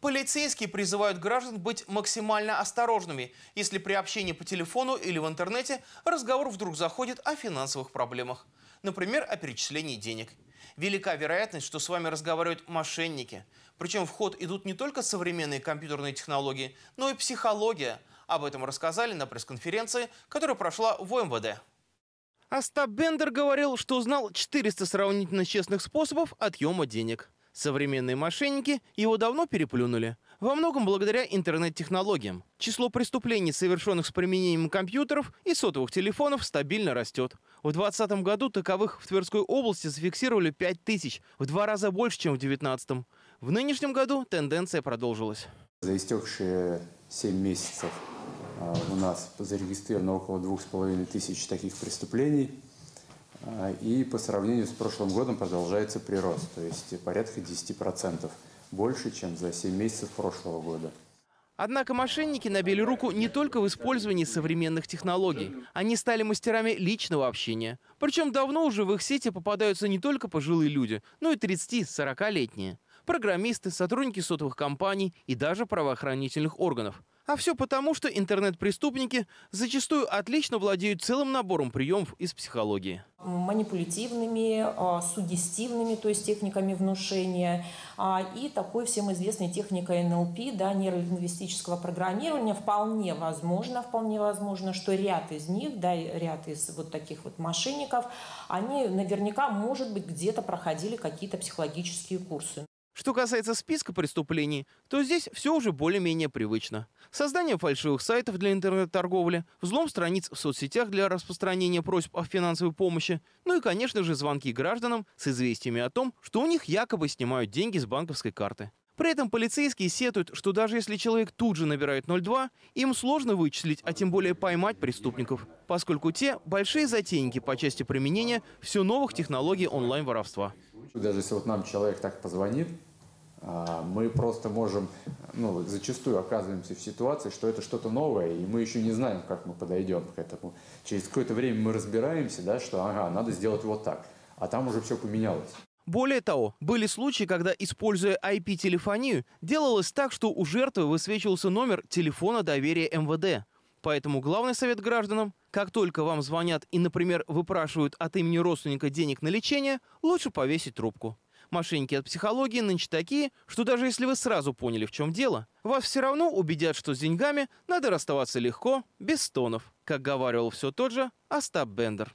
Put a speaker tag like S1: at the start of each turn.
S1: Полицейские призывают граждан быть максимально осторожными, если при общении по телефону или в интернете разговор вдруг заходит о финансовых проблемах. Например, о перечислении денег. Велика вероятность, что с вами разговаривают мошенники. Причем в ход идут не только современные компьютерные технологии, но и психология. Об этом рассказали на пресс-конференции, которая прошла в МВД. Остап Бендер говорил, что узнал 400 сравнительно честных способов отъема денег. Современные мошенники его давно переплюнули. Во многом благодаря интернет-технологиям. Число преступлений, совершенных с применением компьютеров и сотовых телефонов, стабильно растет. В 2020 году таковых в Тверской области зафиксировали 5 тысяч, в два раза больше, чем в 2019. В нынешнем году тенденция продолжилась.
S2: За истекшие 7 месяцев а, у нас зарегистрировано около тысяч таких преступлений. А, и по сравнению с прошлым годом продолжается прирост, то есть порядка 10% больше, чем за 7 месяцев прошлого года.
S1: Однако мошенники набили руку не только в использовании современных технологий. Они стали мастерами личного общения. Причем давно уже в их сети попадаются не только пожилые люди, но и 30-40-летние программисты, сотрудники сотовых компаний и даже правоохранительных органов. А все потому, что интернет-преступники зачастую отлично владеют целым набором приемов из психологии.
S3: Манипулятивными, а, сугестивными, то есть техниками внушения, а, и такой всем известной техникой НЛП, да, нейролингвистического программирования, вполне возможно, вполне возможно, что ряд из них, да, ряд из вот таких вот мошенников, они наверняка, может быть, где-то проходили какие-то психологические курсы.
S1: Что касается списка преступлений, то здесь все уже более-менее привычно. Создание фальшивых сайтов для интернет-торговли, взлом страниц в соцсетях для распространения просьб о финансовой помощи, ну и, конечно же, звонки гражданам с известиями о том, что у них якобы снимают деньги с банковской карты. При этом полицейские сетуют, что даже если человек тут же набирает 02, им сложно вычислить, а тем более поймать преступников, поскольку те – большие затейники по части применения все новых технологий
S2: онлайн-воровства. Даже если вот нам человек так позвонит, а, мы просто можем, ну, зачастую оказываемся в ситуации, что это что-то новое, и мы еще не знаем, как мы подойдем к этому. Через какое-то время мы разбираемся, да, что ага, надо сделать вот так, а там уже все поменялось.
S1: Более того, были случаи, когда, используя IP-телефонию, делалось так, что у жертвы высвечивался номер телефона доверия МВД. Эм Поэтому главный совет гражданам, как только вам звонят и, например, выпрашивают от имени родственника денег на лечение, лучше повесить трубку. Мошенники от психологии нынче такие, что даже если вы сразу поняли, в чем дело, вас все равно убедят, что с деньгами надо расставаться легко, без стонов, как говаривал все тот же Остап Бендер.